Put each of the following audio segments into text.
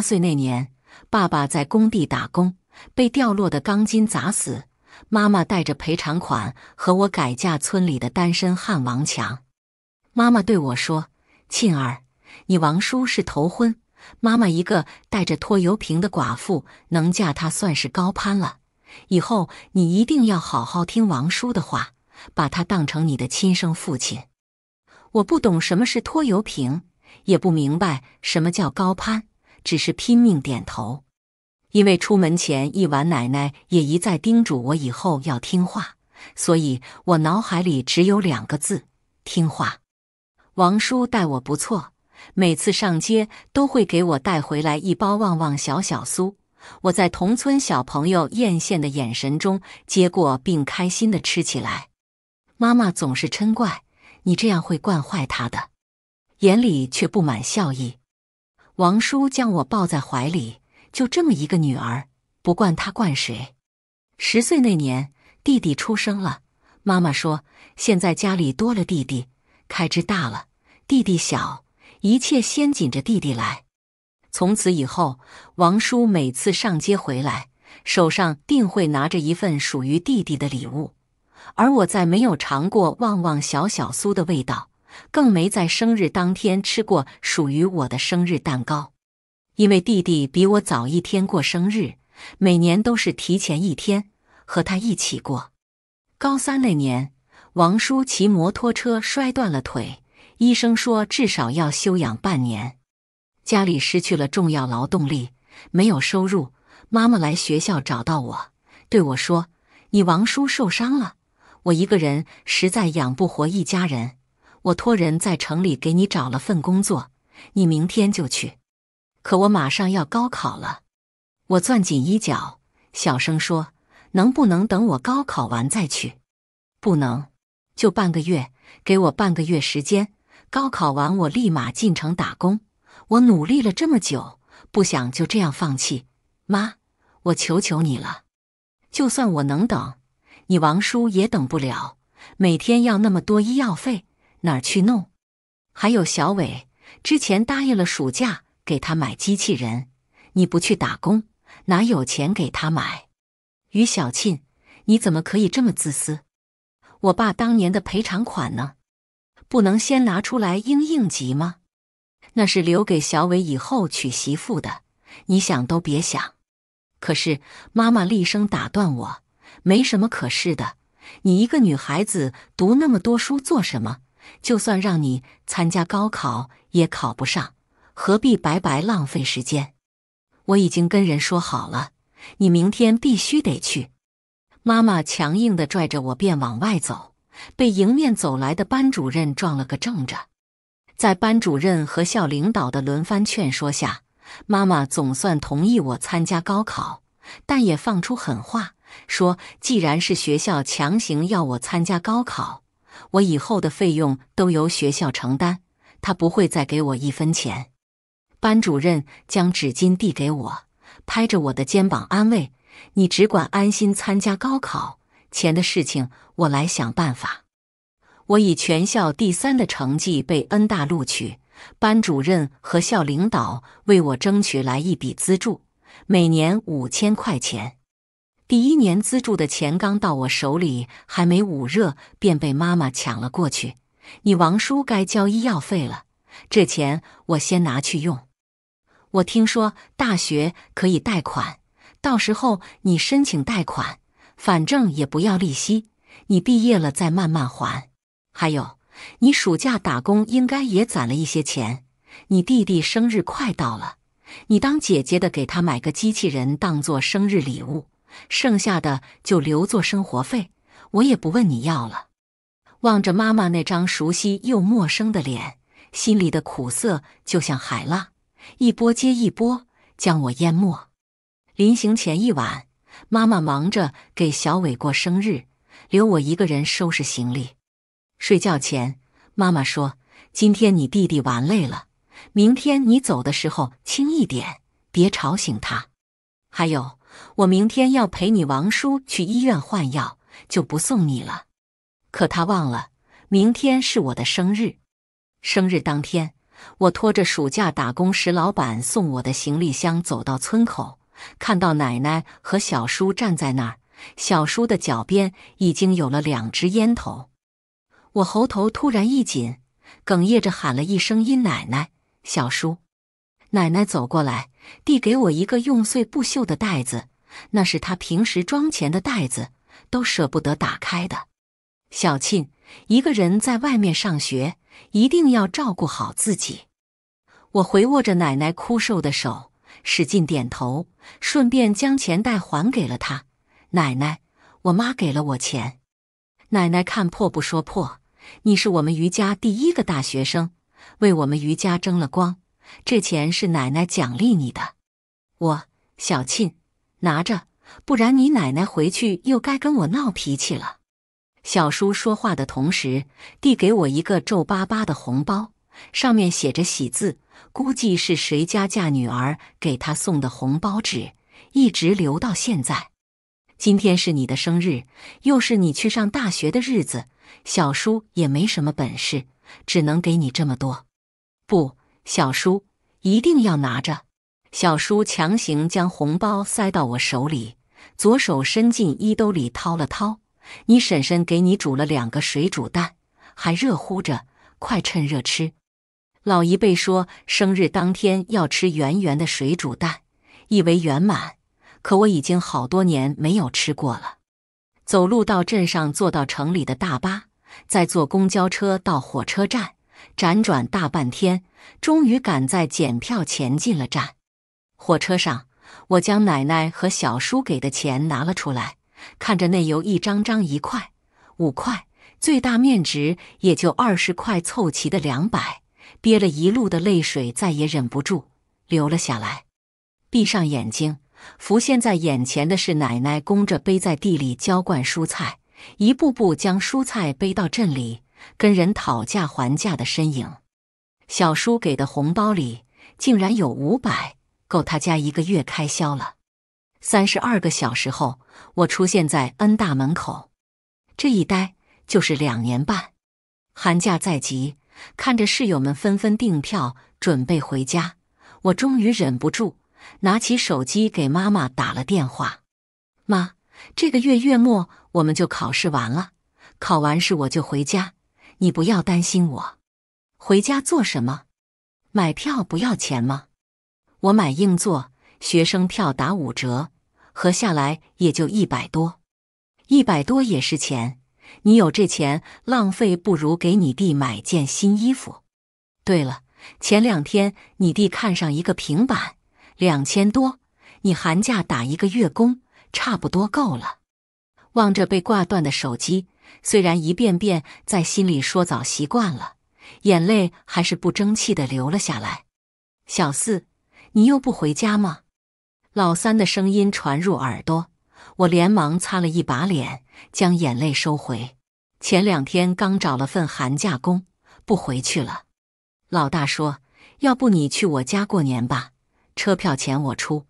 八岁那年，爸爸在工地打工，被掉落的钢筋砸死。妈妈带着赔偿款和我改嫁村里的单身汉王强。妈妈对我说：“庆儿，你王叔是头婚，妈妈一个带着拖油瓶的寡妇能嫁他算是高攀了。以后你一定要好好听王叔的话，把他当成你的亲生父亲。”我不懂什么是拖油瓶，也不明白什么叫高攀。只是拼命点头，因为出门前一晚，奶奶也一再叮嘱我以后要听话，所以我脑海里只有两个字：听话。王叔待我不错，每次上街都会给我带回来一包旺旺小小酥，我在同村小朋友艳羡的眼神中接过，并开心的吃起来。妈妈总是嗔怪你这样会惯坏他的，眼里却布满笑意。王叔将我抱在怀里，就这么一个女儿，不惯他惯谁。十岁那年，弟弟出生了，妈妈说：“现在家里多了弟弟，开支大了，弟弟小，一切先紧着弟弟来。”从此以后，王叔每次上街回来，手上定会拿着一份属于弟弟的礼物，而我再没有尝过旺旺小小酥的味道。更没在生日当天吃过属于我的生日蛋糕，因为弟弟比我早一天过生日，每年都是提前一天和他一起过。高三那年，王叔骑摩托车摔断了腿，医生说至少要休养半年，家里失去了重要劳动力，没有收入。妈妈来学校找到我，对我说：“你王叔受伤了，我一个人实在养不活一家人。”我托人在城里给你找了份工作，你明天就去。可我马上要高考了，我攥紧衣角，小声说：“能不能等我高考完再去？”“不能，就半个月，给我半个月时间。高考完我立马进城打工。我努力了这么久，不想就这样放弃。”“妈，我求求你了，就算我能等，你王叔也等不了，每天要那么多医药费。”哪儿去弄？还有小伟，之前答应了暑假给他买机器人，你不去打工，哪有钱给他买？于小沁，你怎么可以这么自私？我爸当年的赔偿款呢？不能先拿出来应应急吗？那是留给小伟以后娶媳妇的，你想都别想。可是妈妈厉声打断我：“没什么可是的，你一个女孩子读那么多书做什么？”就算让你参加高考也考不上，何必白白浪费时间？我已经跟人说好了，你明天必须得去。妈妈强硬地拽着我便往外走，被迎面走来的班主任撞了个正着。在班主任和校领导的轮番劝说下，妈妈总算同意我参加高考，但也放出狠话，说既然是学校强行要我参加高考。我以后的费用都由学校承担，他不会再给我一分钱。班主任将纸巾递给我，拍着我的肩膀安慰：“你只管安心参加高考，钱的事情我来想办法。”我以全校第三的成绩被恩大录取，班主任和校领导为我争取来一笔资助，每年五千块钱。第一年资助的钱刚到我手里，还没捂热，便被妈妈抢了过去。你王叔该交医药费了，这钱我先拿去用。我听说大学可以贷款，到时候你申请贷款，反正也不要利息，你毕业了再慢慢还。还有，你暑假打工应该也攒了一些钱。你弟弟生日快到了，你当姐姐的给他买个机器人当做生日礼物。剩下的就留作生活费，我也不问你要了。望着妈妈那张熟悉又陌生的脸，心里的苦涩就像海浪，一波接一波，将我淹没。临行前一晚，妈妈忙着给小伟过生日，留我一个人收拾行李。睡觉前，妈妈说：“今天你弟弟玩累了，明天你走的时候轻一点，别吵醒他。还有。”我明天要陪你王叔去医院换药，就不送你了。可他忘了，明天是我的生日。生日当天，我拖着暑假打工时老板送我的行李箱走到村口，看到奶奶和小叔站在那儿，小叔的脚边已经有了两只烟头。我喉头突然一紧，哽咽着喊了一声：“奶奶，小叔。”奶奶走过来，递给我一个用碎布绣的袋子，那是她平时装钱的袋子，都舍不得打开的。小庆一个人在外面上学，一定要照顾好自己。我回握着奶奶枯瘦的手，使劲点头，顺便将钱袋还给了她。奶奶，我妈给了我钱。奶奶看破不说破，你是我们余家第一个大学生，为我们余家争了光。这钱是奶奶奖励你的，我小沁拿着，不然你奶奶回去又该跟我闹脾气了。小叔说话的同时递给我一个皱巴巴的红包，上面写着“喜”字，估计是谁家嫁女儿给他送的红包纸，一直留到现在。今天是你的生日，又是你去上大学的日子，小叔也没什么本事，只能给你这么多。不。小叔一定要拿着，小叔强行将红包塞到我手里，左手伸进衣兜里掏了掏。你婶婶给你煮了两个水煮蛋，还热乎着，快趁热吃。老一辈说，生日当天要吃圆圆的水煮蛋，意为圆满。可我已经好多年没有吃过了。走路到镇上，坐到城里的大巴，再坐公交车到火车站。辗转大半天，终于赶在检票前进了站。火车上，我将奶奶和小叔给的钱拿了出来，看着那由一张张一块、五块，最大面值也就二十块凑齐的两百，憋了一路的泪水再也忍不住流了下来。闭上眼睛，浮现在眼前的是奶奶弓着背在地里浇灌蔬菜，一步步将蔬菜背到镇里。跟人讨价还价的身影，小叔给的红包里竟然有五百，够他家一个月开销了。三十二个小时后，我出现在恩大门口，这一待就是两年半。寒假在即，看着室友们纷纷订票准备回家，我终于忍不住拿起手机给妈妈打了电话：“妈，这个月月末我们就考试完了，考完试我就回家。”你不要担心我，回家做什么？买票不要钱吗？我买硬座，学生票打五折，合下来也就一百多，一百多也是钱。你有这钱浪费，不如给你弟买件新衣服。对了，前两天你弟看上一个平板，两千多，你寒假打一个月工，差不多够了。望着被挂断的手机。虽然一遍遍在心里说早习惯了，眼泪还是不争气的流了下来。小四，你又不回家吗？老三的声音传入耳朵，我连忙擦了一把脸，将眼泪收回。前两天刚找了份寒假工，不回去了。老大说：“要不你去我家过年吧，车票钱我出。”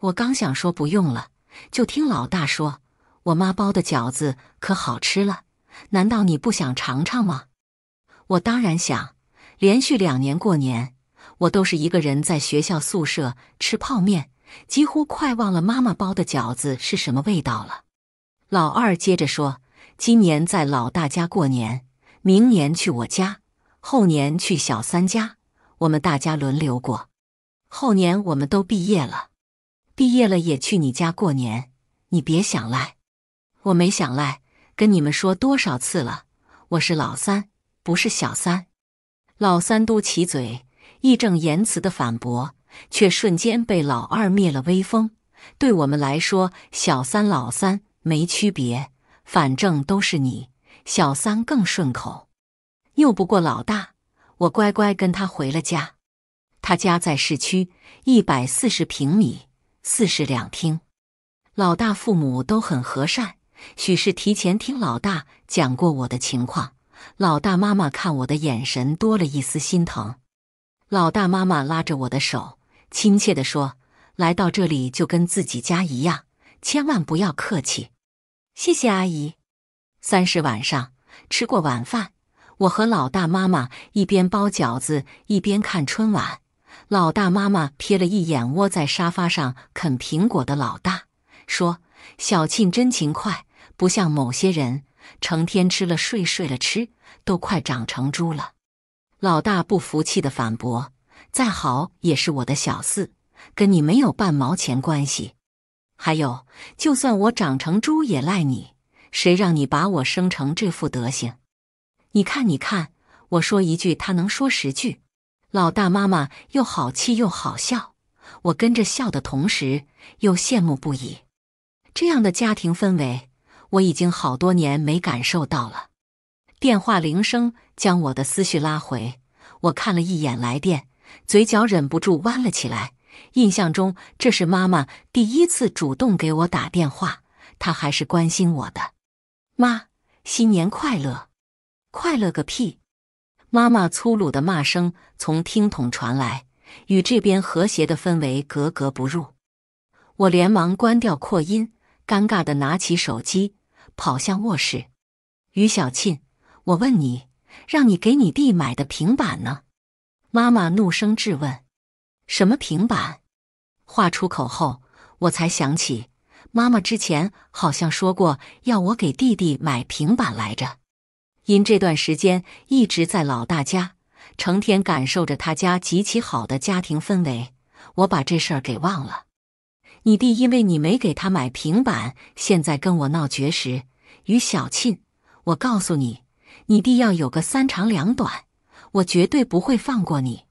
我刚想说不用了，就听老大说。我妈包的饺子可好吃了，难道你不想尝尝吗？我当然想。连续两年过年，我都是一个人在学校宿舍吃泡面，几乎快忘了妈妈包的饺子是什么味道了。老二接着说：“今年在老大家过年，明年去我家，后年去小三家，我们大家轮流过。后年我们都毕业了，毕业了也去你家过年，你别想赖。”我没想赖，跟你们说多少次了，我是老三，不是小三。老三嘟起嘴，义正言辞的反驳，却瞬间被老二灭了威风。对我们来说，小三老三没区别，反正都是你。小三更顺口，拗不过老大，我乖乖跟他回了家。他家在市区，一百四十平米，四室两厅。老大父母都很和善。许是提前听老大讲过我的情况，老大妈妈看我的眼神多了一丝心疼。老大妈妈拉着我的手，亲切地说：“来到这里就跟自己家一样，千万不要客气，谢谢阿姨。”三十晚上吃过晚饭，我和老大妈妈一边包饺子一边看春晚。老大妈妈瞥了一眼窝在沙发上啃苹果的老大，说：“小庆真勤快。”不像某些人，成天吃了睡，睡了吃，都快长成猪了。老大不服气的反驳：“再好也是我的小四，跟你没有半毛钱关系。还有，就算我长成猪也赖你，谁让你把我生成这副德行？”你看，你看，我说一句，他能说十句。老大妈妈又好气又好笑，我跟着笑的同时又羡慕不已。这样的家庭氛围。我已经好多年没感受到了。电话铃声将我的思绪拉回，我看了一眼来电，嘴角忍不住弯了起来。印象中这是妈妈第一次主动给我打电话，她还是关心我的。妈，新年快乐！快乐个屁！妈妈粗鲁的骂声从听筒传来，与这边和谐的氛围格格不入。我连忙关掉扩音，尴尬的拿起手机。跑向卧室，于小沁，我问你，让你给你弟买的平板呢？妈妈怒声质问：“什么平板？”话出口后，我才想起，妈妈之前好像说过要我给弟弟买平板来着。因这段时间一直在老大家，成天感受着他家极其好的家庭氛围，我把这事儿给忘了。你弟因为你没给他买平板，现在跟我闹绝食。于小庆，我告诉你，你弟要有个三长两短，我绝对不会放过你。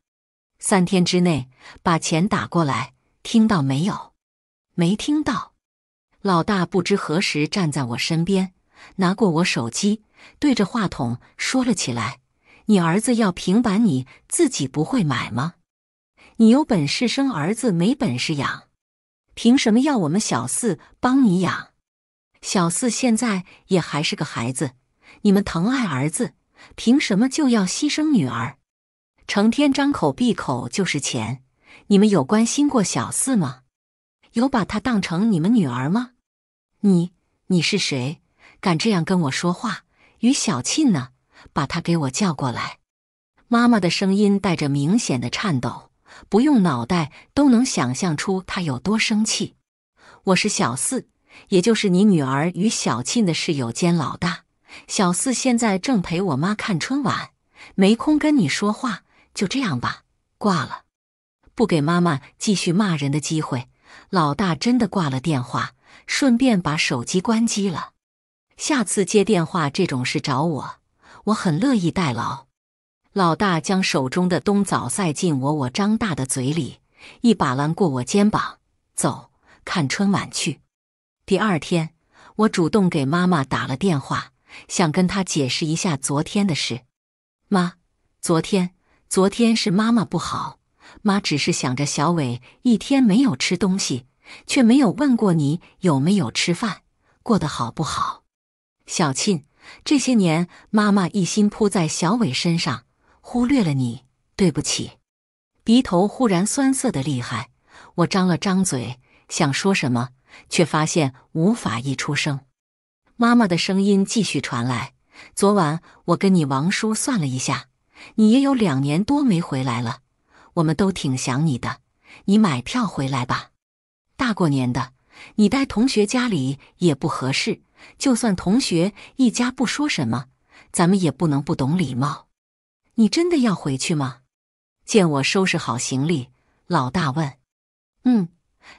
三天之内把钱打过来，听到没有？没听到？老大不知何时站在我身边，拿过我手机，对着话筒说了起来：“你儿子要平板，你自己不会买吗？你有本事生儿子，没本事养。”凭什么要我们小四帮你养？小四现在也还是个孩子，你们疼爱儿子，凭什么就要牺牲女儿？成天张口闭口就是钱，你们有关心过小四吗？有把她当成你们女儿吗？你你是谁？敢这样跟我说话？于小沁呢？把她给我叫过来！妈妈的声音带着明显的颤抖。不用脑袋都能想象出他有多生气。我是小四，也就是你女儿与小庆的室友兼老大。小四现在正陪我妈看春晚，没空跟你说话，就这样吧，挂了。不给妈妈继续骂人的机会。老大真的挂了电话，顺便把手机关机了。下次接电话这种事找我，我很乐意代劳。老大将手中的冬枣塞进我我张大的嘴里，一把揽过我肩膀，走，看春晚去。第二天，我主动给妈妈打了电话，想跟她解释一下昨天的事。妈，昨天，昨天是妈妈不好，妈只是想着小伟一天没有吃东西，却没有问过你有没有吃饭，过得好不好。小沁，这些年妈妈一心扑在小伟身上。忽略了你，对不起。鼻头忽然酸涩的厉害，我张了张嘴，想说什么，却发现无法一出声。妈妈的声音继续传来：“昨晚我跟你王叔算了一下，你也有两年多没回来了，我们都挺想你的。你买票回来吧。大过年的，你待同学家里也不合适。就算同学一家不说什么，咱们也不能不懂礼貌。”你真的要回去吗？见我收拾好行李，老大问。嗯，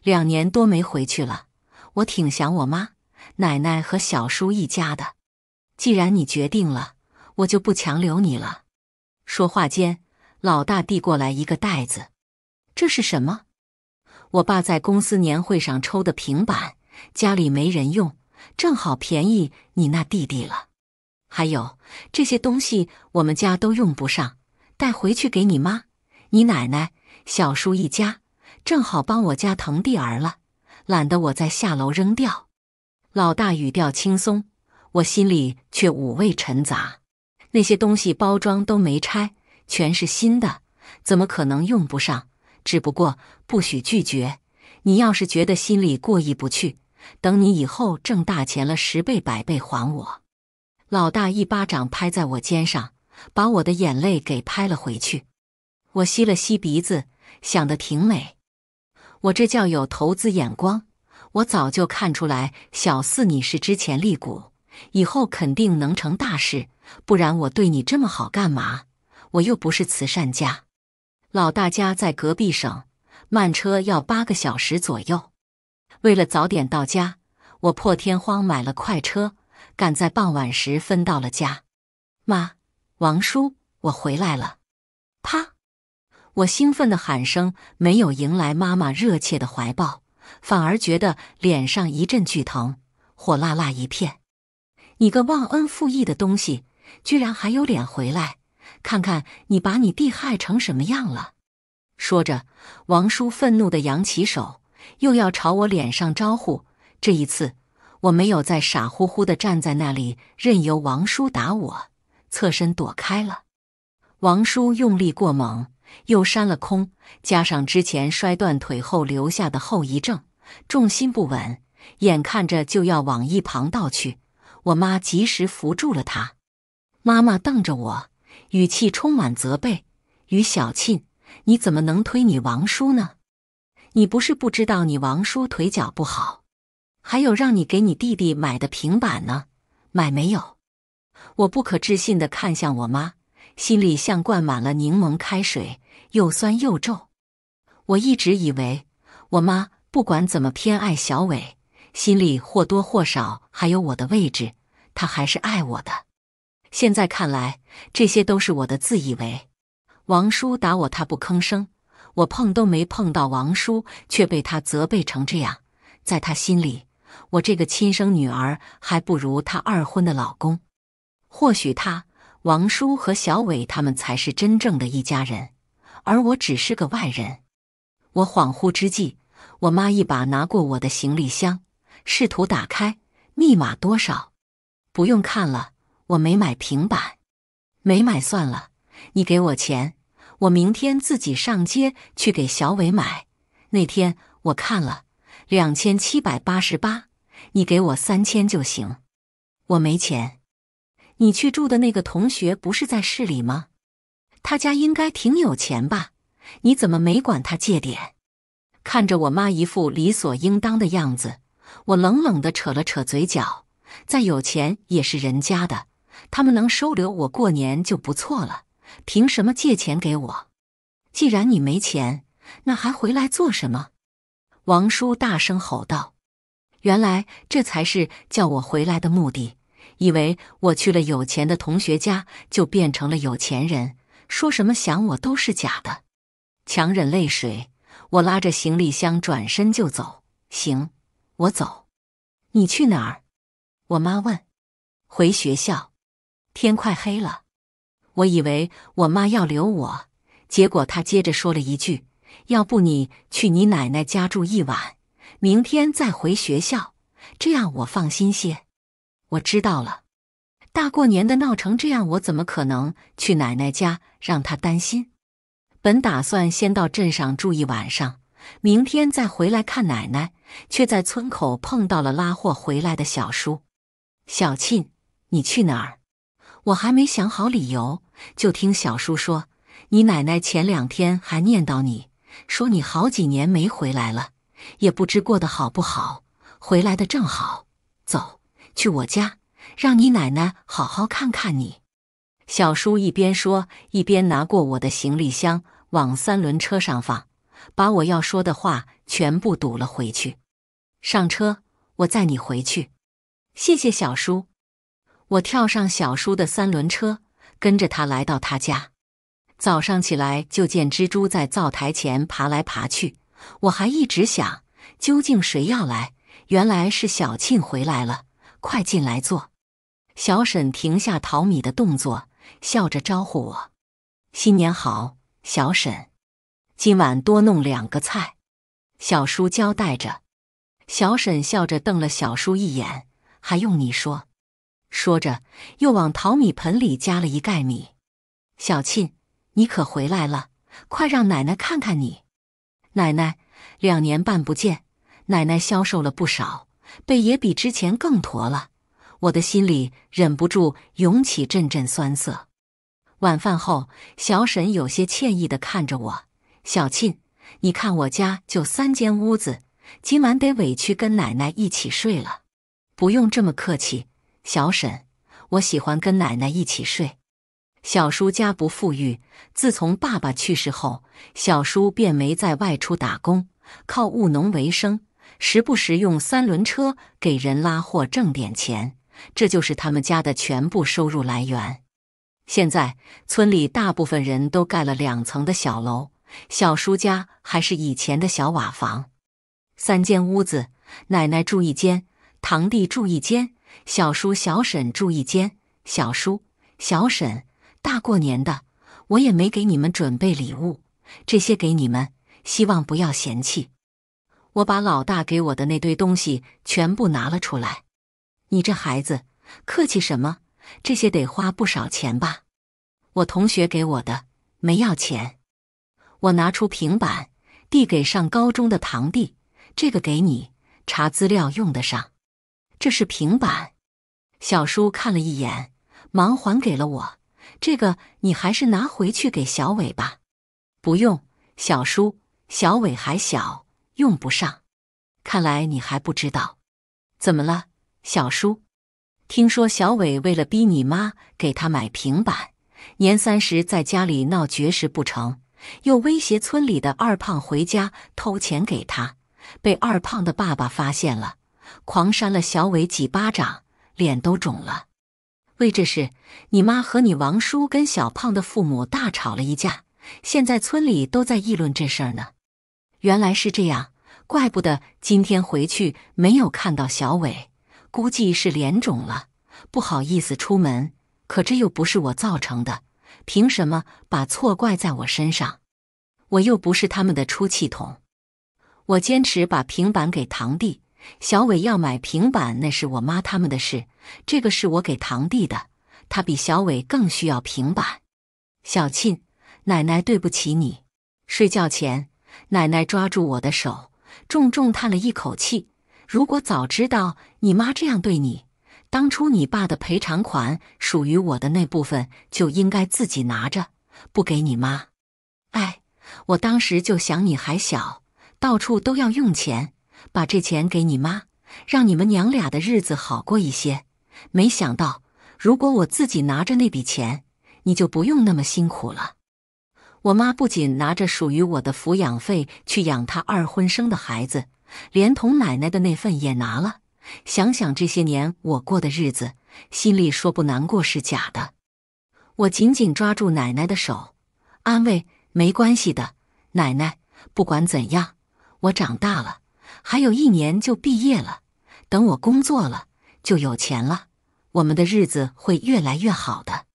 两年多没回去了，我挺想我妈、奶奶和小叔一家的。既然你决定了，我就不强留你了。说话间，老大递过来一个袋子，这是什么？我爸在公司年会上抽的平板，家里没人用，正好便宜你那弟弟了。还有这些东西，我们家都用不上，带回去给你妈、你奶奶、小叔一家，正好帮我家腾地儿了。懒得我再下楼扔掉。老大语调轻松，我心里却五味陈杂。那些东西包装都没拆，全是新的，怎么可能用不上？只不过不许拒绝。你要是觉得心里过意不去，等你以后挣大钱了，十倍百倍还我。老大一巴掌拍在我肩上，把我的眼泪给拍了回去。我吸了吸鼻子，想的挺美。我这叫有投资眼光。我早就看出来，小四你是之前立股，以后肯定能成大事。不然我对你这么好干嘛？我又不是慈善家。老大家在隔壁省，慢车要八个小时左右。为了早点到家，我破天荒买了快车。赶在傍晚时分到了家，妈，王叔，我回来了！啪！我兴奋的喊声没有迎来妈妈热切的怀抱，反而觉得脸上一阵剧疼，火辣辣一片。你个忘恩负义的东西，居然还有脸回来！看看你把你弟害成什么样了！说着，王叔愤怒的扬起手，又要朝我脸上招呼，这一次。我没有再傻乎乎的站在那里任由王叔打我，侧身躲开了。王叔用力过猛，又扇了空，加上之前摔断腿后留下的后遗症，重心不稳，眼看着就要往一旁倒去。我妈及时扶住了他。妈妈瞪着我，语气充满责备：“于小沁，你怎么能推你王叔呢？你不是不知道你王叔腿脚不好。”还有让你给你弟弟买的平板呢，买没有？我不可置信地看向我妈，心里像灌满了柠檬开水，又酸又皱。我一直以为我妈不管怎么偏爱小伟，心里或多或少还有我的位置，她还是爱我的。现在看来，这些都是我的自以为。王叔打我，他不吭声，我碰都没碰到王叔，却被他责备成这样，在他心里。我这个亲生女儿还不如她二婚的老公，或许她王叔和小伟他们才是真正的一家人，而我只是个外人。我恍惚之际，我妈一把拿过我的行李箱，试图打开。密码多少？不用看了，我没买平板，没买算了。你给我钱，我明天自己上街去给小伟买。那天我看了，两千七百八十八。你给我三千就行，我没钱。你去住的那个同学不是在市里吗？他家应该挺有钱吧？你怎么没管他借点？看着我妈一副理所应当的样子，我冷冷的扯了扯嘴角。再有钱也是人家的，他们能收留我过年就不错了，凭什么借钱给我？既然你没钱，那还回来做什么？王叔大声吼道。原来这才是叫我回来的目的。以为我去了有钱的同学家就变成了有钱人，说什么想我都是假的。强忍泪水，我拉着行李箱转身就走。行，我走。你去哪儿？我妈问。回学校。天快黑了，我以为我妈要留我，结果她接着说了一句：“要不你去你奶奶家住一晚。”明天再回学校，这样我放心些。我知道了。大过年的闹成这样，我怎么可能去奶奶家，让她担心？本打算先到镇上住一晚上，明天再回来看奶奶，却在村口碰到了拉货回来的小叔。小沁，你去哪儿？我还没想好理由，就听小叔说，你奶奶前两天还念叨你，说你好几年没回来了。也不知过得好不好，回来的正好，走去我家，让你奶奶好好看看你。小叔一边说，一边拿过我的行李箱往三轮车上放，把我要说的话全部堵了回去。上车，我载你回去。谢谢小叔。我跳上小叔的三轮车，跟着他来到他家。早上起来就见蜘蛛在灶台前爬来爬去。我还一直想，究竟谁要来？原来是小庆回来了，快进来坐。小沈停下淘米的动作，笑着招呼我：“新年好，小沈。今晚多弄两个菜。”小叔交代着。小沈笑着瞪了小叔一眼：“还用你说？”说着又往淘米盆里加了一盖米。小庆，你可回来了，快让奶奶看看你。奶奶两年半不见，奶奶消瘦了不少，背也比之前更驼了。我的心里忍不住涌起阵阵酸涩。晚饭后，小沈有些歉意的看着我：“小沁，你看我家就三间屋子，今晚得委屈跟奶奶一起睡了。”不用这么客气，小沈，我喜欢跟奶奶一起睡。小叔家不富裕，自从爸爸去世后，小叔便没再外出打工，靠务农为生，时不时用三轮车给人拉货挣点钱，这就是他们家的全部收入来源。现在村里大部分人都盖了两层的小楼，小叔家还是以前的小瓦房，三间屋子，奶奶住一间，堂弟住一间，小叔、小婶住一间，小叔、小婶。大过年的，我也没给你们准备礼物，这些给你们，希望不要嫌弃。我把老大给我的那堆东西全部拿了出来。你这孩子，客气什么？这些得花不少钱吧？我同学给我的，没要钱。我拿出平板，递给上高中的堂弟：“这个给你，查资料用得上。”这是平板。小叔看了一眼，忙还给了我。这个你还是拿回去给小伟吧，不用，小叔，小伟还小，用不上。看来你还不知道，怎么了，小叔？听说小伟为了逼你妈给他买平板，年三十在家里闹绝食不成，又威胁村里的二胖回家偷钱给他，被二胖的爸爸发现了，狂扇了小伟几巴掌，脸都肿了。为这事，你妈和你王叔跟小胖的父母大吵了一架，现在村里都在议论这事儿呢。原来是这样，怪不得今天回去没有看到小伟，估计是脸肿了，不好意思出门。可这又不是我造成的，凭什么把错怪在我身上？我又不是他们的出气筒，我坚持把平板给堂弟。小伟要买平板，那是我妈他们的事。这个是我给堂弟的，他比小伟更需要平板。小庆，奶奶对不起你。睡觉前，奶奶抓住我的手，重重叹了一口气。如果早知道你妈这样对你，当初你爸的赔偿款属于我的那部分就应该自己拿着，不给你妈。哎，我当时就想你还小，到处都要用钱。把这钱给你妈，让你们娘俩的日子好过一些。没想到，如果我自己拿着那笔钱，你就不用那么辛苦了。我妈不仅拿着属于我的抚养费去养她二婚生的孩子，连同奶奶的那份也拿了。想想这些年我过的日子，心里说不难过是假的。我紧紧抓住奶奶的手，安慰：“没关系的，奶奶，不管怎样，我长大了。”还有一年就毕业了，等我工作了就有钱了，我们的日子会越来越好。的，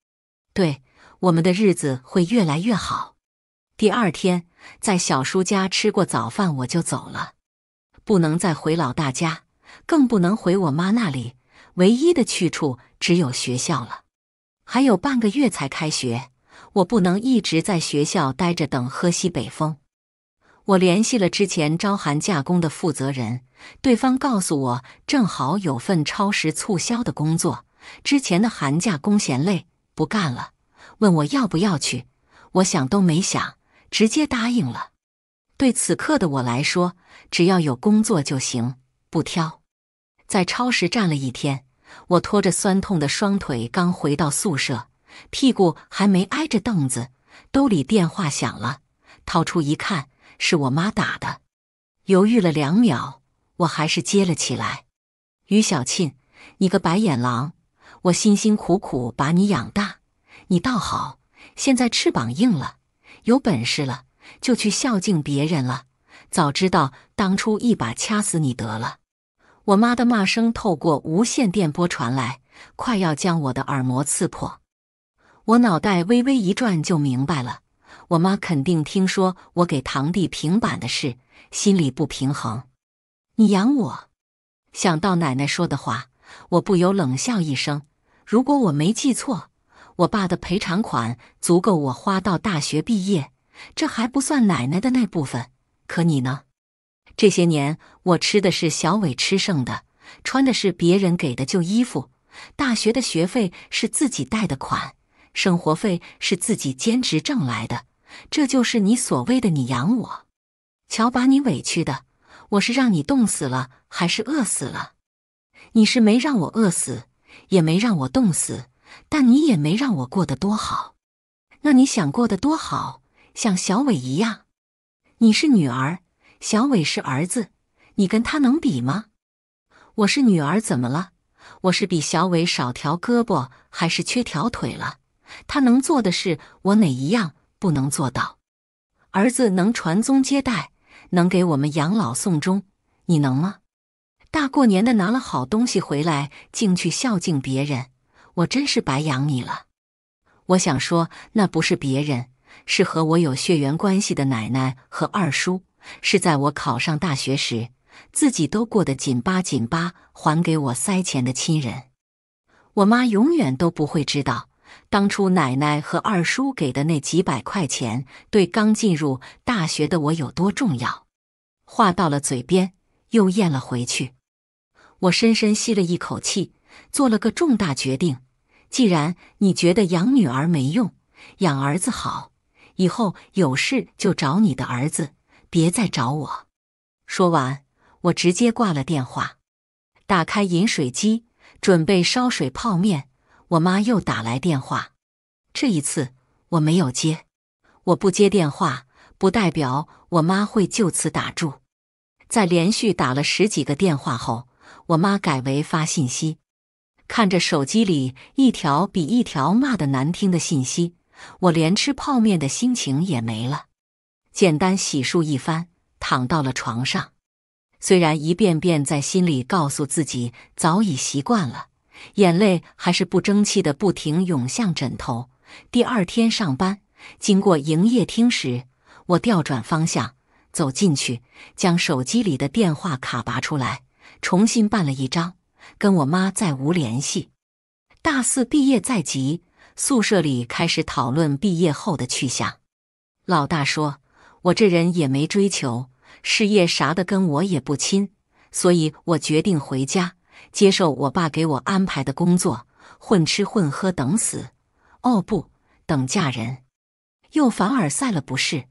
对，我们的日子会越来越好。第二天在小叔家吃过早饭，我就走了，不能再回老大家，更不能回我妈那里，唯一的去处只有学校了。还有半个月才开学，我不能一直在学校待着等喝西北风。我联系了之前招寒假工的负责人，对方告诉我正好有份超时促销的工作，之前的寒假工嫌累不干了，问我要不要去，我想都没想直接答应了。对此刻的我来说，只要有工作就行，不挑。在超市站了一天，我拖着酸痛的双腿刚回到宿舍，屁股还没挨着凳子，兜里电话响了，掏出一看。是我妈打的，犹豫了两秒，我还是接了起来。于小庆，你个白眼狼！我辛辛苦苦把你养大，你倒好，现在翅膀硬了，有本事了，就去孝敬别人了。早知道当初一把掐死你得了！我妈的骂声透过无线电波传来，快要将我的耳膜刺破。我脑袋微微一转，就明白了。我妈肯定听说我给堂弟平板的事，心里不平衡。你养我，想到奶奶说的话，我不由冷笑一声。如果我没记错，我爸的赔偿款足够我花到大学毕业，这还不算奶奶的那部分。可你呢？这些年我吃的是小伟吃剩的，穿的是别人给的旧衣服，大学的学费是自己贷的款，生活费是自己兼职挣来的。这就是你所谓的“你养我”，瞧把你委屈的！我是让你冻死了还是饿死了？你是没让我饿死，也没让我冻死，但你也没让我过得多好。那你想过得多好？像小伟一样？你是女儿，小伟是儿子，你跟他能比吗？我是女儿怎么了？我是比小伟少条胳膊还是缺条腿了？他能做的事我哪一样？不能做到，儿子能传宗接代，能给我们养老送终，你能吗？大过年的拿了好东西回来，竟去孝敬别人，我真是白养你了。我想说，那不是别人，是和我有血缘关系的奶奶和二叔，是在我考上大学时，自己都过得紧巴紧巴，还给我塞钱的亲人。我妈永远都不会知道。当初奶奶和二叔给的那几百块钱，对刚进入大学的我有多重要？话到了嘴边又咽了回去。我深深吸了一口气，做了个重大决定：既然你觉得养女儿没用，养儿子好，以后有事就找你的儿子，别再找我。说完，我直接挂了电话，打开饮水机，准备烧水泡面。我妈又打来电话，这一次我没有接。我不接电话，不代表我妈会就此打住。在连续打了十几个电话后，我妈改为发信息。看着手机里一条比一条骂的难听的信息，我连吃泡面的心情也没了。简单洗漱一番，躺到了床上。虽然一遍遍在心里告诉自己早已习惯了。眼泪还是不争气的不停涌向枕头。第二天上班，经过营业厅时，我调转方向走进去，将手机里的电话卡拔出来，重新办了一张，跟我妈再无联系。大四毕业在即，宿舍里开始讨论毕业后的去向。老大说：“我这人也没追求，事业啥的跟我也不亲，所以我决定回家。”接受我爸给我安排的工作，混吃混喝等死，哦不，等嫁人，又凡尔赛了不是？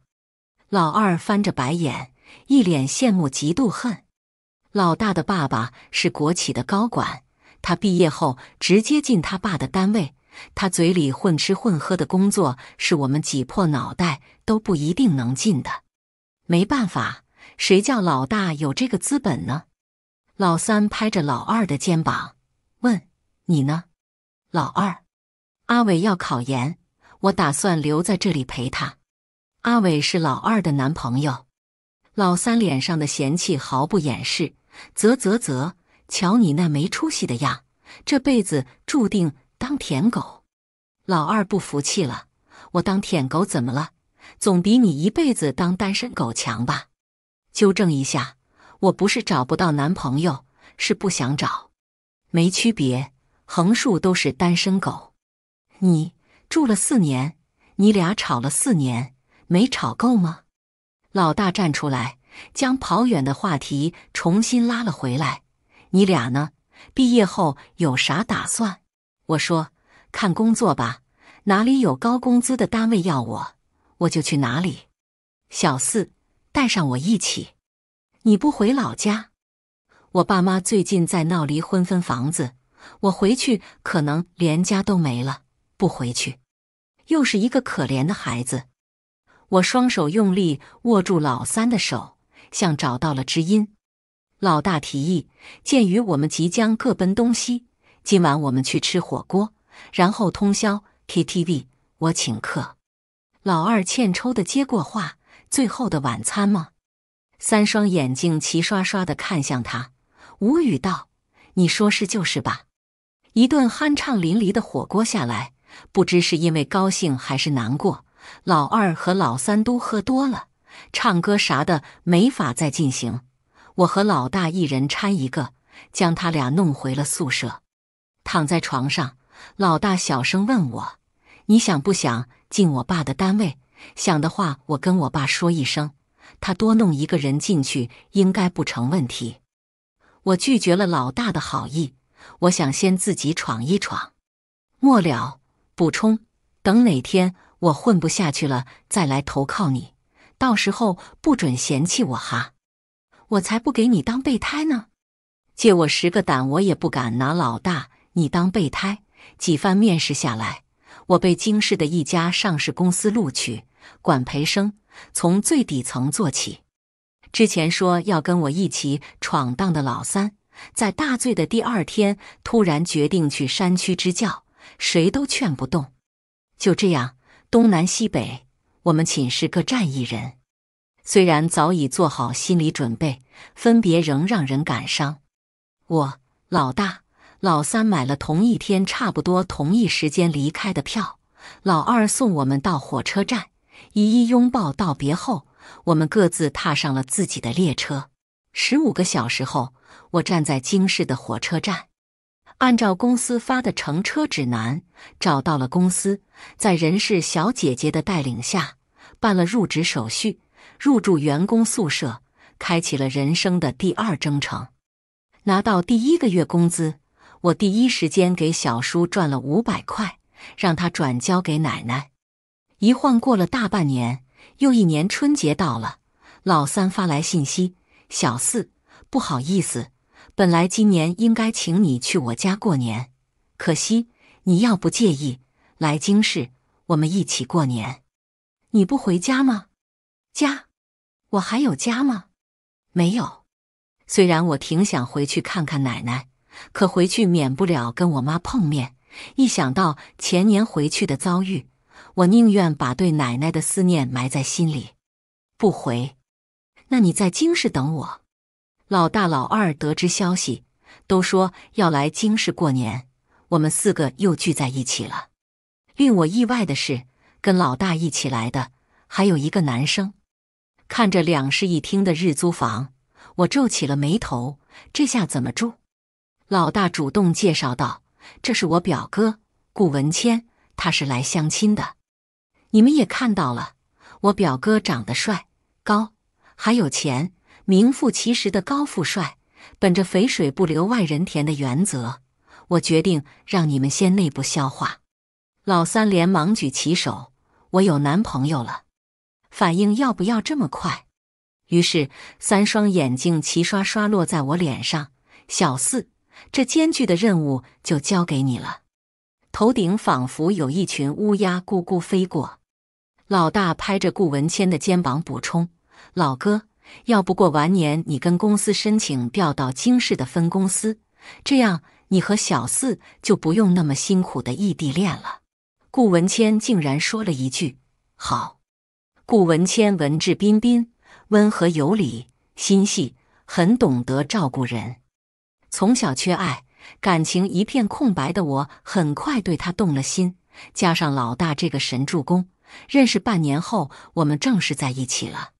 老二翻着白眼，一脸羡慕嫉妒恨。老大的爸爸是国企的高管，他毕业后直接进他爸的单位，他嘴里混吃混喝的工作是我们挤破脑袋都不一定能进的。没办法，谁叫老大有这个资本呢？老三拍着老二的肩膀，问：“你呢？”老二，阿伟要考研，我打算留在这里陪他。阿伟是老二的男朋友。老三脸上的嫌弃毫不掩饰，啧啧啧，瞧你那没出息的样，这辈子注定当舔狗。老二不服气了：“我当舔狗怎么了？总比你一辈子当单身狗强吧？”纠正一下。我不是找不到男朋友，是不想找，没区别，横竖都是单身狗。你住了四年，你俩吵了四年，没吵够吗？老大站出来，将跑远的话题重新拉了回来。你俩呢？毕业后有啥打算？我说看工作吧，哪里有高工资的单位要我，我就去哪里。小四，带上我一起。你不回老家？我爸妈最近在闹离婚分房子，我回去可能连家都没了。不回去，又是一个可怜的孩子。我双手用力握住老三的手，像找到了知音。老大提议，鉴于我们即将各奔东西，今晚我们去吃火锅，然后通宵 KTV，我请客。老二欠抽的接过话，最后的晚餐吗？三双眼睛齐刷刷地看向他，无语道：“你说是就是吧。”一顿酣畅淋漓的火锅下来，不知是因为高兴还是难过，老二和老三都喝多了，唱歌啥的没法再进行。我和老大一人搀一个，将他俩弄回了宿舍。躺在床上，老大小声问我：“你想不想进我爸的单位？想的话，我跟我爸说一声。”他多弄一个人进去应该不成问题。我拒绝了老大的好意，我想先自己闯一闯。末了，补充：等哪天我混不下去了再来投靠你，到时候不准嫌弃我哈！我才不给你当备胎呢！借我十个胆，我也不敢拿老大你当备胎。几番面试下来，我被京市的一家上市公司录取，管培生。从最底层做起。之前说要跟我一起闯荡的老三，在大醉的第二天，突然决定去山区支教，谁都劝不动。就这样，东南西北，我们寝室各站一人。虽然早已做好心理准备，分别仍让人感伤。我老大、老三买了同一天、差不多同一时间离开的票，老二送我们到火车站。一一拥抱道别后，我们各自踏上了自己的列车。十五个小时后，我站在京市的火车站，按照公司发的乘车指南找到了公司，在人事小姐姐的带领下，办了入职手续，入住员工宿舍，开启了人生的第二征程。拿到第一个月工资，我第一时间给小叔转了五百块，让他转交给奶奶。一晃过了大半年，又一年春节到了。老三发来信息：“小四，不好意思，本来今年应该请你去我家过年，可惜你要不介意来京市，我们一起过年。你不回家吗？家，我还有家吗？没有。虽然我挺想回去看看奶奶，可回去免不了跟我妈碰面，一想到前年回去的遭遇。”我宁愿把对奶奶的思念埋在心里，不回。那你在京市等我。老大、老二得知消息，都说要来京市过年。我们四个又聚在一起了。令我意外的是，跟老大一起来的还有一个男生。看着两室一厅的日租房，我皱起了眉头。这下怎么住？老大主动介绍道：“这是我表哥顾文谦，他是来相亲的。”你们也看到了，我表哥长得帅、高，还有钱，名副其实的高富帅。本着肥水不流外人田的原则，我决定让你们先内部消化。老三连忙举起手：“我有男朋友了。”反应要不要这么快？于是三双眼睛齐刷刷落在我脸上。小四，这艰巨的任务就交给你了。头顶仿佛有一群乌鸦咕咕飞过。老大拍着顾文谦的肩膀补充：“老哥，要不过完年，你跟公司申请调到京市的分公司，这样你和小四就不用那么辛苦的异地恋了。”顾文谦竟然说了一句：“好。”顾文谦文质彬彬，温和有礼，心细，很懂得照顾人。从小缺爱，感情一片空白的我，很快对他动了心，加上老大这个神助攻。认识半年后，我们正式在一起了。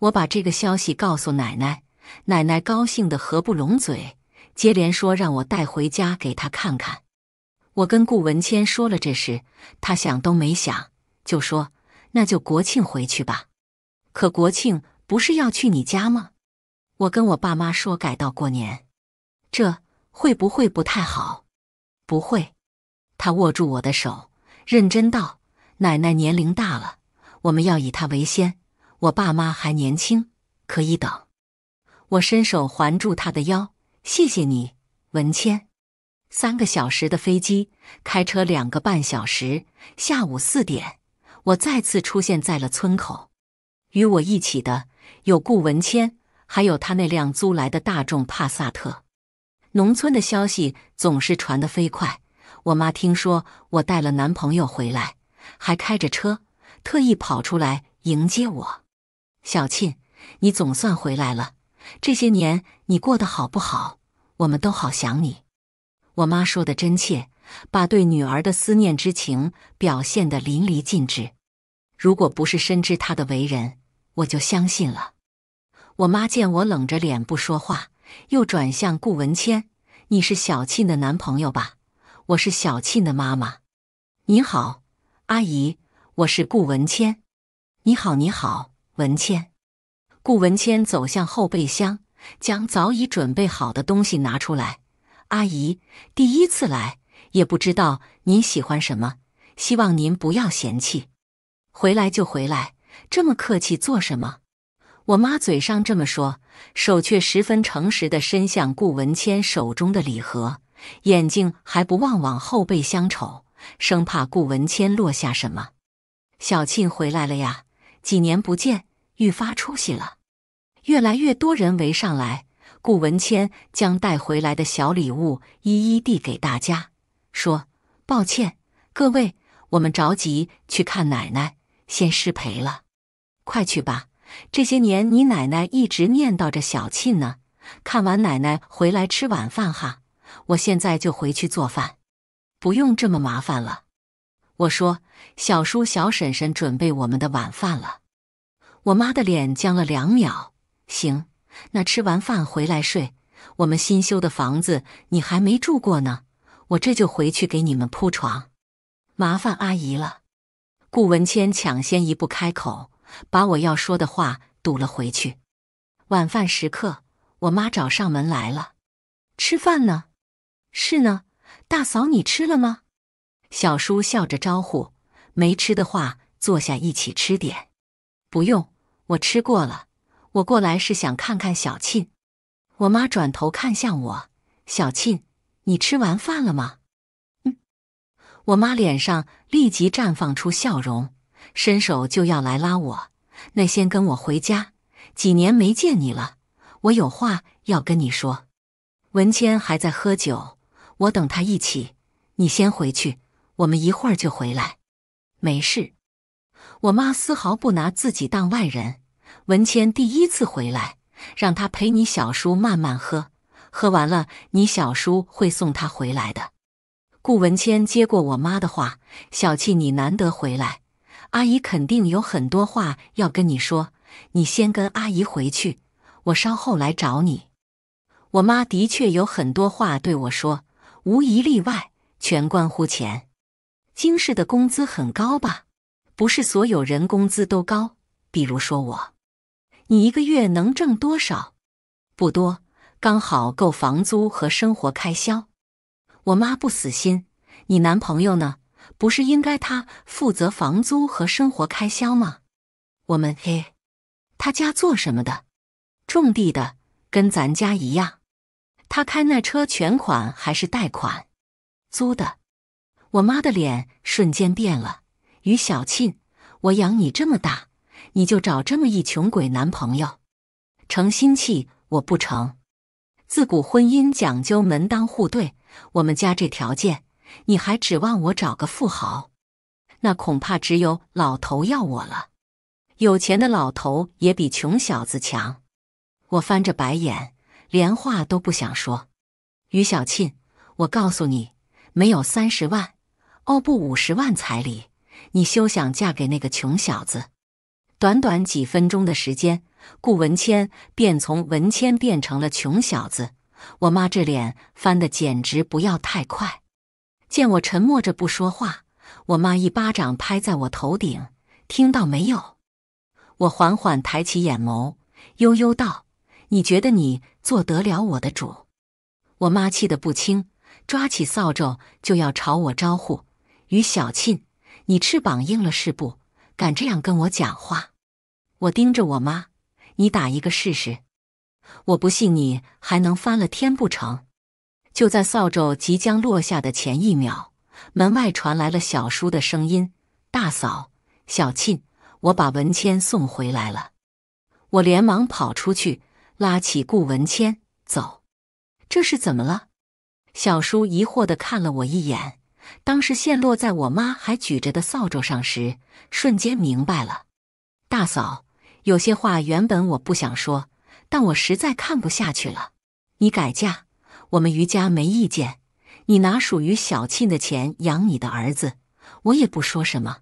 我把这个消息告诉奶奶，奶奶高兴的合不拢嘴，接连说让我带回家给她看看。我跟顾文谦说了这事，他想都没想就说：“那就国庆回去吧。”可国庆不是要去你家吗？我跟我爸妈说改到过年，这会不会不太好？不会。他握住我的手，认真道。奶奶年龄大了，我们要以她为先。我爸妈还年轻，可以等。我伸手环住她的腰，谢谢你，文谦。三个小时的飞机，开车两个半小时，下午四点，我再次出现在了村口。与我一起的有顾文谦，还有他那辆租来的大众帕萨特。农村的消息总是传得飞快，我妈听说我带了男朋友回来。还开着车，特意跑出来迎接我。小沁，你总算回来了。这些年你过得好不好？我们都好想你。我妈说的真切，把对女儿的思念之情表现得淋漓尽致。如果不是深知她的为人，我就相信了。我妈见我冷着脸不说话，又转向顾文谦：“你是小沁的男朋友吧？我是小沁的妈妈。你好。”阿姨，我是顾文谦。你好，你好，文谦。顾文谦走向后备箱，将早已准备好的东西拿出来。阿姨，第一次来，也不知道您喜欢什么，希望您不要嫌弃。回来就回来，这么客气做什么？我妈嘴上这么说，手却十分诚实的伸向顾文谦手中的礼盒，眼睛还不忘往后备箱瞅。生怕顾文谦落下什么。小庆回来了呀！几年不见，愈发出息了。越来越多人围上来。顾文谦将带回来的小礼物一一递给大家，说：“抱歉，各位，我们着急去看奶奶，先失陪了。快去吧，这些年你奶奶一直念叨着小庆呢。看完奶奶回来吃晚饭哈。我现在就回去做饭。”不用这么麻烦了，我说小叔小婶婶准备我们的晚饭了。我妈的脸僵了两秒，行，那吃完饭回来睡。我们新修的房子你还没住过呢，我这就回去给你们铺床，麻烦阿姨了。顾文谦抢先一步开口，把我要说的话堵了回去。晚饭时刻，我妈找上门来了，吃饭呢？是呢。大嫂，你吃了吗？小叔笑着招呼：“没吃的话，坐下一起吃点。”不用，我吃过了。我过来是想看看小庆。我妈转头看向我：“小庆，你吃完饭了吗？”嗯。我妈脸上立即绽放出笑容，伸手就要来拉我：“那先跟我回家，几年没见你了，我有话要跟你说。”文谦还在喝酒。我等他一起，你先回去，我们一会儿就回来。没事，我妈丝毫不拿自己当外人。文谦第一次回来，让他陪你小叔慢慢喝，喝完了你小叔会送他回来的。顾文谦接过我妈的话：“小气，你难得回来，阿姨肯定有很多话要跟你说，你先跟阿姨回去，我稍后来找你。”我妈的确有很多话对我说。无一例外，全关乎钱。京市的工资很高吧？不是所有人工资都高，比如说我，你一个月能挣多少？不多，刚好够房租和生活开销。我妈不死心，你男朋友呢？不是应该他负责房租和生活开销吗？我们嘿，他家做什么的？种地的，跟咱家一样。他开那车全款还是贷款？租的？我妈的脸瞬间变了。于小庆，我养你这么大，你就找这么一穷鬼男朋友？成心气我不成？自古婚姻讲究门当户对，我们家这条件，你还指望我找个富豪？那恐怕只有老头要我了。有钱的老头也比穷小子强。我翻着白眼。连话都不想说，于小庆，我告诉你，没有三十万，哦不五十万彩礼，你休想嫁给那个穷小子。短短几分钟的时间，顾文谦便从文谦变成了穷小子。我妈这脸翻的简直不要太快。见我沉默着不说话，我妈一巴掌拍在我头顶，听到没有？我缓缓抬起眼眸，悠悠道。你觉得你做得了我的主？我妈气得不轻，抓起扫帚就要朝我招呼：“于小沁，你翅膀硬了是不？敢这样跟我讲话？”我盯着我妈：“你打一个试试，我不信你还能翻了天不成？”就在扫帚即将落下的前一秒，门外传来了小叔的声音：“大嫂，小沁，我把文谦送回来了。”我连忙跑出去。拉起顾文谦走，这是怎么了？小叔疑惑地看了我一眼。当时线落在我妈还举着的扫帚上时，瞬间明白了。大嫂，有些话原本我不想说，但我实在看不下去了。你改嫁，我们余家没意见。你拿属于小庆的钱养你的儿子，我也不说什么。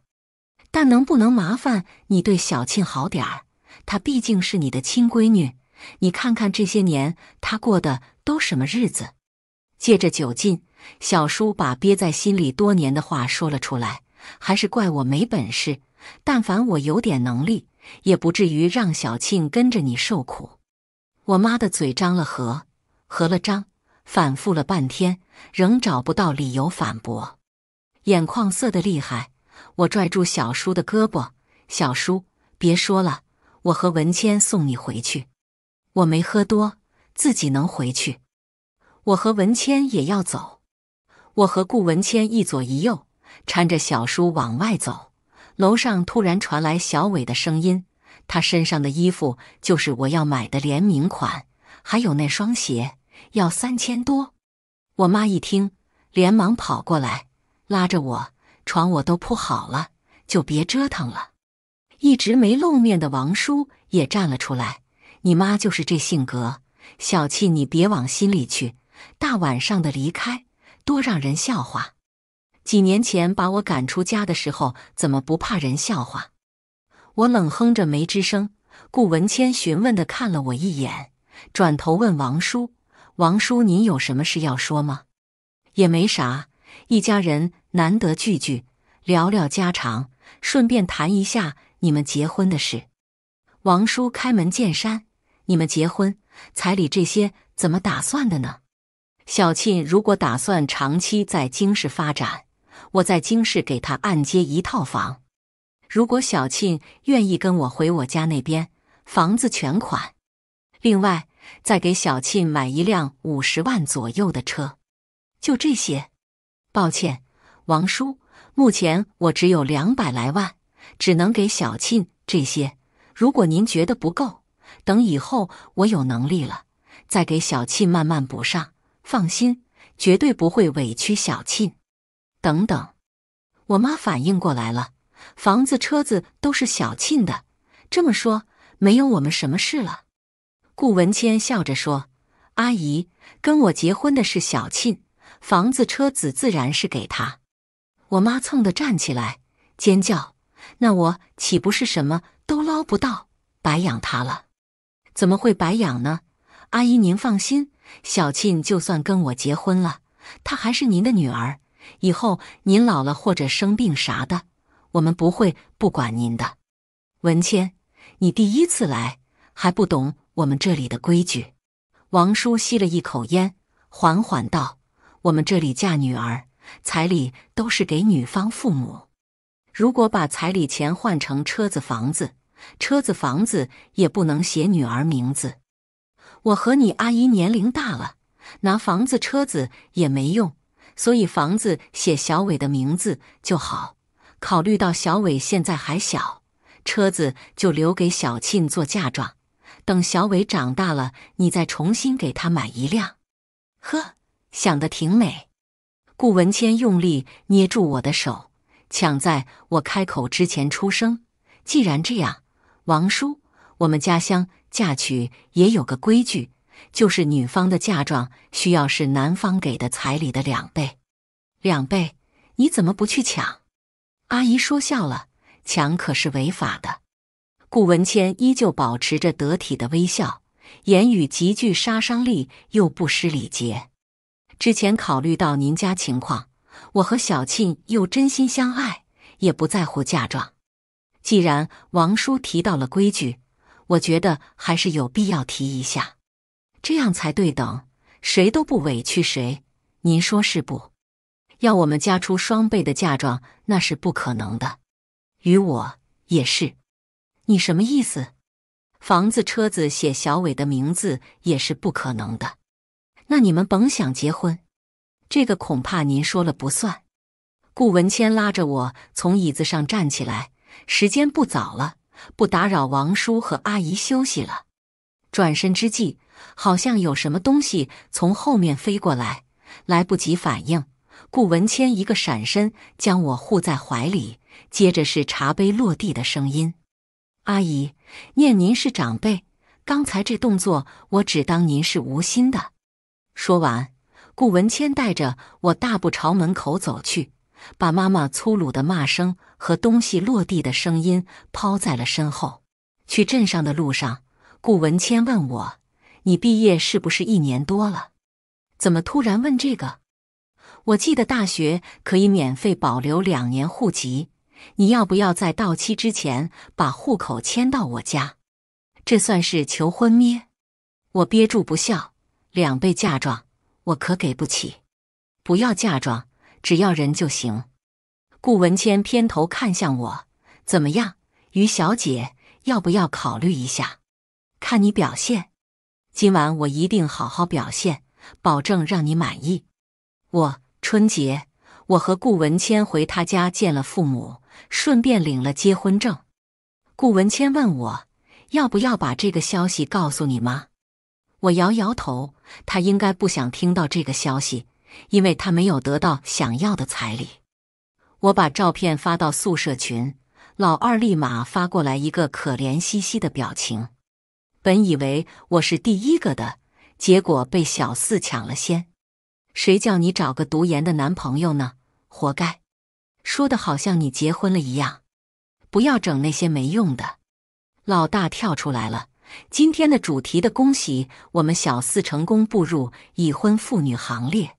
但能不能麻烦你对小庆好点儿？她毕竟是你的亲闺女。你看看这些年他过的都什么日子？借着酒劲，小叔把憋在心里多年的话说了出来，还是怪我没本事。但凡我有点能力，也不至于让小庆跟着你受苦。我妈的嘴张了合，合了张，反复了半天，仍找不到理由反驳。眼眶涩得厉害，我拽住小叔的胳膊：“小叔，别说了，我和文谦送你回去。”我没喝多，自己能回去。我和文谦也要走，我和顾文谦一左一右搀着小叔往外走。楼上突然传来小伟的声音，他身上的衣服就是我要买的联名款，还有那双鞋要三千多。我妈一听，连忙跑过来拉着我，床我都铺好了，就别折腾了。一直没露面的王叔也站了出来。你妈就是这性格，小气，你别往心里去。大晚上的离开，多让人笑话。几年前把我赶出家的时候，怎么不怕人笑话？我冷哼着没吱声。顾文谦询问的看了我一眼，转头问王叔：“王叔，您有什么事要说吗？”也没啥，一家人难得聚聚，聊聊家常，顺便谈一下你们结婚的事。王叔开门见山。你们结婚彩礼这些怎么打算的呢？小沁如果打算长期在京市发展，我在京市给他按揭一套房；如果小沁愿意跟我回我家那边，房子全款；另外再给小沁买一辆五十万左右的车。就这些。抱歉，王叔，目前我只有两百来万，只能给小沁这些。如果您觉得不够。等以后我有能力了，再给小庆慢慢补上。放心，绝对不会委屈小庆。等等，我妈反应过来了，房子、车子都是小庆的。这么说，没有我们什么事了。顾文谦笑着说：“阿姨，跟我结婚的是小庆，房子、车子自然是给他。”我妈蹭的站起来，尖叫：“那我岂不是什么都捞不到，白养他了？”怎么会白养呢？阿姨，您放心，小沁就算跟我结婚了，她还是您的女儿。以后您老了或者生病啥的，我们不会不管您的。文谦，你第一次来还不懂我们这里的规矩。王叔吸了一口烟，缓缓道：“我们这里嫁女儿，彩礼都是给女方父母。如果把彩礼钱换成车子、房子。”车子、房子也不能写女儿名字。我和你阿姨年龄大了，拿房子、车子也没用，所以房子写小伟的名字就好。考虑到小伟现在还小，车子就留给小庆做嫁妆。等小伟长大了，你再重新给他买一辆。呵，想的挺美。顾文谦用力捏住我的手，抢在我开口之前出声。既然这样。王叔，我们家乡嫁娶也有个规矩，就是女方的嫁妆需要是男方给的彩礼的两倍。两倍？你怎么不去抢？阿姨说笑了，抢可是违法的。顾文谦依旧保持着得体的微笑，言语极具杀伤力又不失礼节。之前考虑到您家情况，我和小庆又真心相爱，也不在乎嫁妆。既然王叔提到了规矩，我觉得还是有必要提一下，这样才对等，谁都不委屈谁。您说是不？要我们加出双倍的嫁妆，那是不可能的，与我也是。你什么意思？房子、车子写小伟的名字也是不可能的，那你们甭想结婚。这个恐怕您说了不算。顾文谦拉着我从椅子上站起来。时间不早了，不打扰王叔和阿姨休息了。转身之际，好像有什么东西从后面飞过来，来不及反应，顾文谦一个闪身将我护在怀里，接着是茶杯落地的声音。阿姨，念您是长辈，刚才这动作我只当您是无心的。说完，顾文谦带着我大步朝门口走去。把妈妈粗鲁的骂声和东西落地的声音抛在了身后，去镇上的路上，顾文谦问我：“你毕业是不是一年多了？怎么突然问这个？”我记得大学可以免费保留两年户籍，你要不要在到期之前把户口迁到我家？这算是求婚咩？我憋住不笑。两倍嫁妆，我可给不起。不要嫁妆。只要人就行。顾文谦偏头看向我，怎么样，于小姐，要不要考虑一下？看你表现，今晚我一定好好表现，保证让你满意。我春节，我和顾文谦回他家见了父母，顺便领了结婚证。顾文谦问我，要不要把这个消息告诉你妈？我摇摇头，他应该不想听到这个消息。因为他没有得到想要的彩礼，我把照片发到宿舍群，老二立马发过来一个可怜兮兮的表情。本以为我是第一个的，结果被小四抢了先。谁叫你找个读研的男朋友呢？活该！说的好像你结婚了一样。不要整那些没用的。老大跳出来了，今天的主题的恭喜我们小四成功步入已婚妇女行列。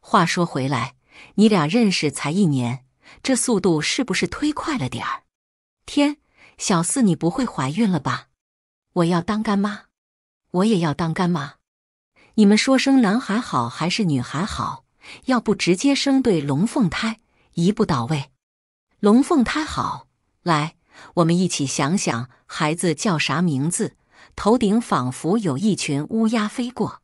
话说回来，你俩认识才一年，这速度是不是忒快了点儿？天，小四，你不会怀孕了吧？我要当干妈，我也要当干妈。你们说生男孩好还是女孩好？要不直接生对龙凤胎，一步到位。龙凤胎好。来，我们一起想想孩子叫啥名字。头顶仿佛有一群乌鸦飞过。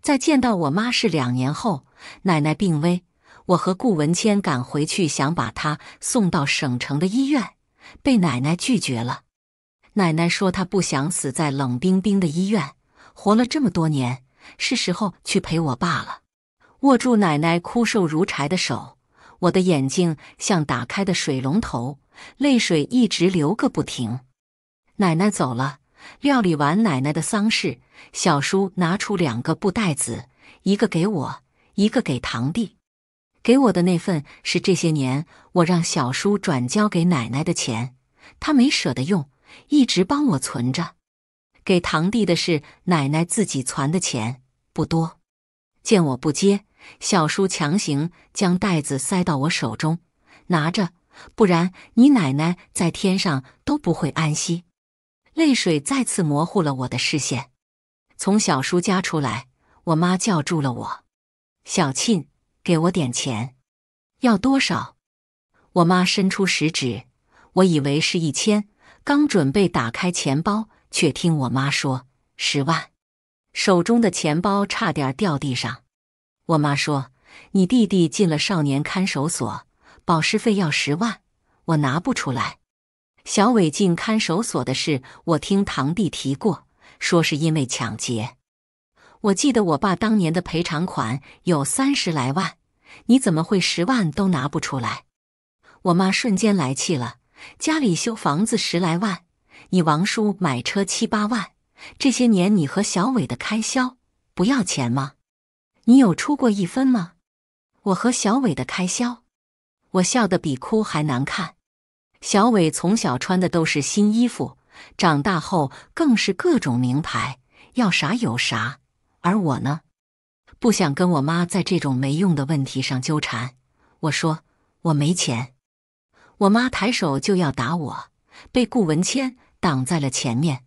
在见到我妈是两年后。奶奶病危，我和顾文谦赶回去，想把她送到省城的医院，被奶奶拒绝了。奶奶说她不想死在冷冰冰的医院，活了这么多年，是时候去陪我爸了。握住奶奶枯瘦如柴的手，我的眼睛像打开的水龙头，泪水一直流个不停。奶奶走了，料理完奶奶的丧事，小叔拿出两个布袋子，一个给我。一个给堂弟，给我的那份是这些年我让小叔转交给奶奶的钱，他没舍得用，一直帮我存着。给堂弟的是奶奶自己攒的钱，不多。见我不接，小叔强行将袋子塞到我手中，拿着，不然你奶奶在天上都不会安息。泪水再次模糊了我的视线。从小叔家出来，我妈叫住了我。小沁，给我点钱，要多少？我妈伸出食指，我以为是一千，刚准备打开钱包，却听我妈说十万，手中的钱包差点掉地上。我妈说：“你弟弟进了少年看守所，保释费要十万，我拿不出来。”小伟进看守所的事，我听堂弟提过，说是因为抢劫。我记得我爸当年的赔偿款有三十来万，你怎么会十万都拿不出来？我妈瞬间来气了，家里修房子十来万，你王叔买车七八万，这些年你和小伟的开销不要钱吗？你有出过一分吗？我和小伟的开销，我笑得比哭还难看。小伟从小穿的都是新衣服，长大后更是各种名牌，要啥有啥。而我呢，不想跟我妈在这种没用的问题上纠缠。我说我没钱，我妈抬手就要打我，被顾文谦挡在了前面。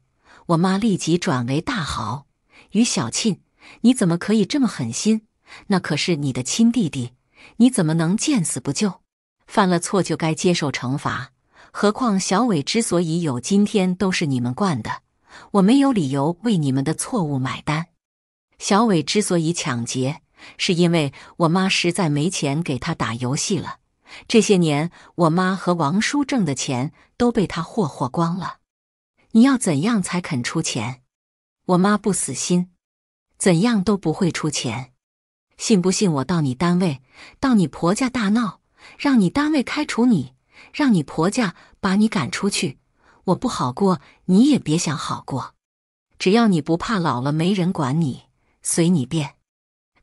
我妈立即转为大嚎：“于小沁，你怎么可以这么狠心？那可是你的亲弟弟，你怎么能见死不救？犯了错就该接受惩罚。何况小伟之所以有今天，都是你们惯的，我没有理由为你们的错误买单。”小伟之所以抢劫，是因为我妈实在没钱给他打游戏了。这些年，我妈和王叔挣的钱都被他霍霍光了。你要怎样才肯出钱？我妈不死心，怎样都不会出钱。信不信我到你单位，到你婆家大闹，让你单位开除你，让你婆家把你赶出去？我不好过，你也别想好过。只要你不怕老了没人管你。随你便，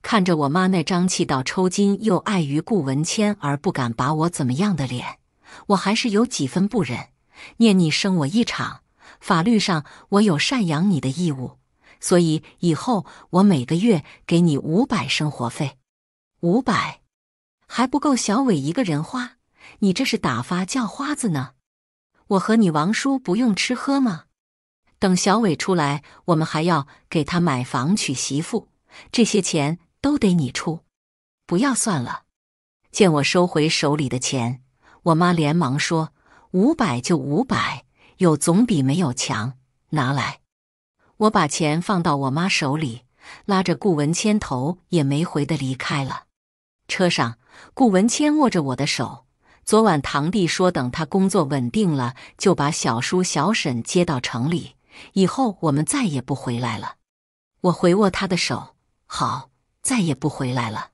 看着我妈那张气到抽筋又碍于顾文谦而不敢把我怎么样的脸，我还是有几分不忍。念你生我一场，法律上我有赡养你的义务，所以以后我每个月给你五百生活费。五百还不够小伟一个人花，你这是打发叫花子呢？我和你王叔不用吃喝吗？等小伟出来，我们还要给他买房娶媳妇，这些钱都得你出。不要算了。见我收回手里的钱，我妈连忙说：“五百就五百，有总比没有强。”拿来。我把钱放到我妈手里，拉着顾文谦，头也没回的离开了。车上，顾文谦握着我的手。昨晚堂弟说，等他工作稳定了，就把小叔、小婶接到城里。以后我们再也不回来了。我回握他的手，好，再也不回来了。